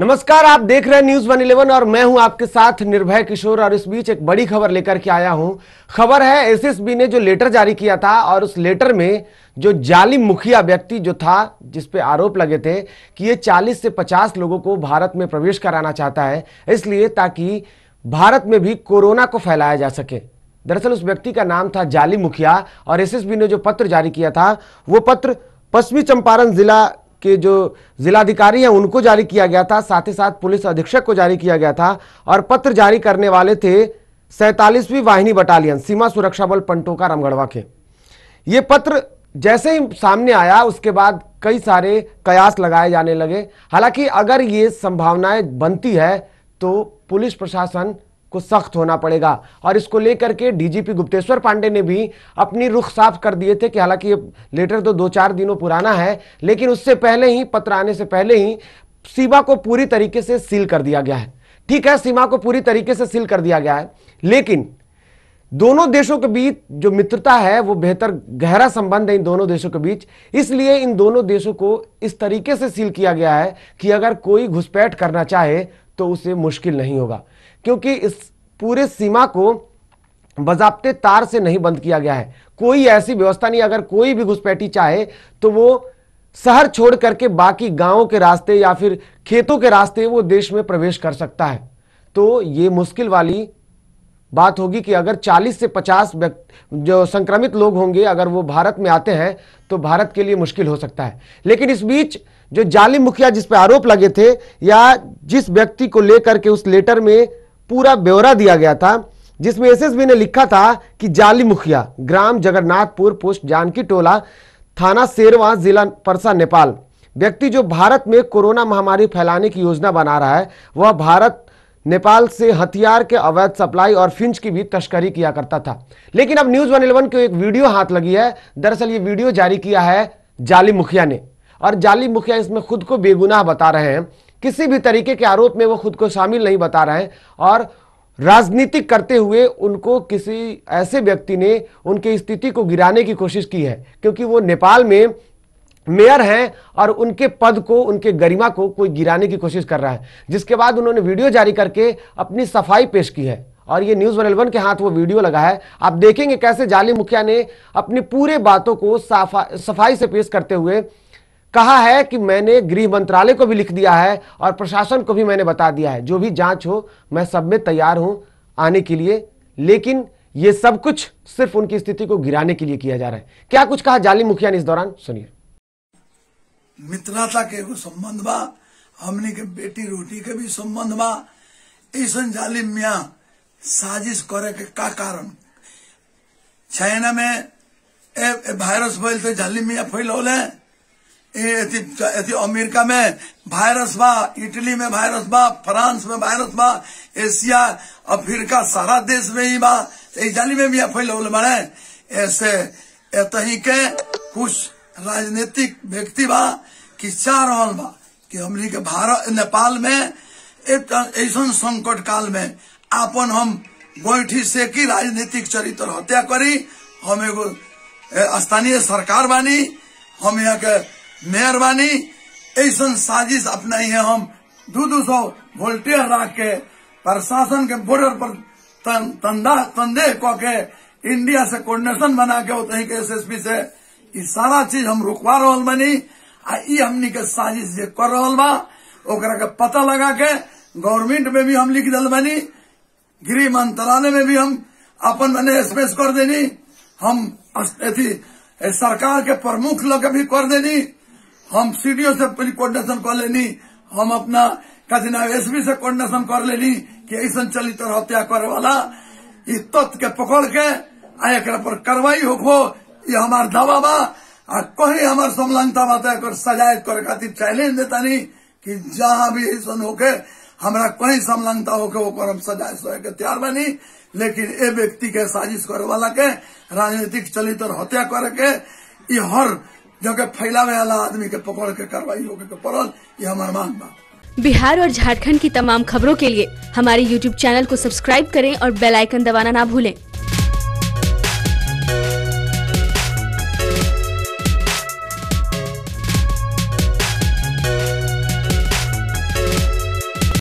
नमस्कार आप देख रहे हैं न्यूज वन इलेवन और मैं हूं आपके साथ निर्भय किशोर और इस बीच एक बड़ी खबर लेकर के आया हूं खबर है एसएसबी ने जो लेटर जारी किया था और उस लेटर में जो जाली मुखिया व्यक्ति जो था जिस पे आरोप लगे थे कि ये 40 से 50 लोगों को भारत में प्रवेश कराना चाहता है इसलिए ताकि भारत में भी कोरोना को फैलाया जा सके दरअसल उस व्यक्ति का नाम था जाली मुखिया और एस ने जो पत्र जारी किया था वो पत्र पश्चिमी चंपारण जिला के जो जिलाधिकारी हैं उनको जारी किया गया था साथ ही साथ पुलिस अधीक्षक को जारी किया गया था और पत्र जारी करने वाले थे सैतालीसवीं वाहिनी बटालियन सीमा सुरक्षा बल पंटोका रामगढ़वा के ये पत्र जैसे ही सामने आया उसके बाद कई सारे कयास लगाए जाने लगे हालांकि अगर ये संभावनाएं बनती है तो पुलिस प्रशासन को सख्त होना पड़ेगा और इसको लेकर के डीजीपी गुप्तेश्वर पांडे ने भी अपनी रुख साफ कर दिए थे कि हालांकि ये लेटर तो दो चार दिनों पुराना है लेकिन उससे पहले ही पत्र आने से पहले ही सीमा को पूरी तरीके से सील कर दिया गया है ठीक है सीमा को पूरी तरीके से सील कर दिया गया है लेकिन दोनों देशों के बीच जो मित्रता है वो बेहतर गहरा संबंध है इन दोनों देशों के बीच इसलिए इन दोनों देशों को इस तरीके से सील किया गया है कि अगर कोई घुसपैठ करना चाहे तो उसे मुश्किल नहीं होगा क्योंकि इस पूरे सीमा को बजाबते तार से नहीं बंद किया गया है कोई ऐसी व्यवस्था नहीं अगर कोई भी घुसपैठी चाहे तो वो शहर छोड़ करके बाकी गांवों के रास्ते या फिर खेतों के रास्ते वो देश में प्रवेश कर सकता है तो ये मुश्किल वाली बात होगी कि अगर 40 से 50 जो संक्रमित लोग होंगे अगर वो भारत में आते हैं तो भारत के लिए मुश्किल हो सकता है लेकिन इस बीच जो जाली मुखिया जिस पर आरोप लगे थे या जिस व्यक्ति को लेकर के उस लेटर में पूरा ब्यौरा दिया गया था जिसमें एसएसबी ने लिखा था कि जाली मुखिया ग्राम जगन्नाथपुर पोस्ट जानकी टोला थाना शेरवा जिला परसा नेपाल व्यक्ति जो भारत में कोरोना महामारी फैलाने की योजना बना रहा है वह भारत नेपाल से हथियार के अवैध सप्लाई और फिंच की भी तस्करी किया करता था लेकिन अब न्यूज वन इलेवन को एक वीडियो हाथ लगी है दरअसल ये वीडियो जारी किया है जाली मुखिया ने और जाली मुखिया इसमें खुद को बेगुनाह बता रहे हैं किसी भी तरीके के आरोप में वो खुद को शामिल नहीं बता रहे हैं और राजनीतिक करते हुए उनको किसी ऐसे व्यक्ति ने उनकी स्थिति को गिराने की कोशिश की है क्योंकि वो नेपाल में मेयर हैं और उनके पद को उनके गरिमा को कोई गिराने की कोशिश कर रहा है जिसके बाद उन्होंने वीडियो जारी करके अपनी सफाई पेश की है और ये न्यूज़ वन के हाथ वो वीडियो लगा है आप देखेंगे कैसे जाली मुखिया ने अपनी पूरे बातों को सफाई से पेश करते हुए कहा है कि मैंने गृह मंत्रालय को भी लिख दिया है और प्रशासन को भी मैंने बता दिया है जो भी जांच हो मैं सब में तैयार हूं आने के लिए लेकिन ये सब कुछ सिर्फ उनकी स्थिति को गिराने के लिए किया जा रहा है क्या कुछ कहा जाली मुखिया ने इस दौरान सुनिए मित्रता के संबंध बा हमने के बेटी रोटी के भी संबंध बा ऐसा जाली मिया साजिश करे के का कारण चाइना में ए, ए वायरस फैलते जाली मिया फैलौल है अमेरिका में वायरस बा इटली में वायरस बा फ्रांस में वायरस बा एशिया अफ्रीका सारा देश में ही बा तो में भी फैलौल बड़े ऐसे तही के कुछ राजनीतिक व्यक्ति बा कि चाह रहा बा कि हमने के भारत नेपाल में ऐसा संकट काल में अपन हम बैठी से की राजनीतिक चरित्र हत्या करी हम एगो स्थानीय सरकार बानी हम यहाँ के मेहरबानी ऐसा साजिश अपनाई है हम दो दो सौ वोल्टेयर रख के प्रशासन के बॉर्डर पर तं, तंदा के इंडिया से कोर्डिनेशन बना के उतनी के एसएसपी से ये सारा चीज हम रुकवा रहा बनी आ ये के साजिश जो कर रहा बा ओकरा के पता लगा के गवर्नमेंट में भी हम लिख दल बनी गृह मंत्रालय में भी हम अपन मैंने स्पेस कर देनी हम अथी सरकार के प्रमुख लोग भी कर देनी हम सीडीओ से कोर्डिनेशन कर लेनी हम अपना कथी ना एसबी से कोर्डिनेशन कर लेनी कि ऐसा चली हत्या करे वाला इस तत्व के पकड़ के आ एक पर कार्रवाई हो ये हमार दावा बा आ कहीं हमारे समलंगता बात कर करे खातिर चैलेंज देता नहीं कि जहां भी ऐसा होके हमारा कहीं समलंगता होके ऊपर हम सजाए सोए के तैयार बनी लेकिन ए व्यक्ति के साजिश करे वाला के राजनीतिक चलित और हत्या करे के ये हर जबकि फैला वाला आदमी के पकड़ के कार्रवाई होके के तो पड़ल ये हमारा मांग बा बिहार और झारखंड की तमाम खबरों के लिए हमारे YouTube चैनल को सब्सक्राइब करें और बेल आइकन दबाना ना भूलें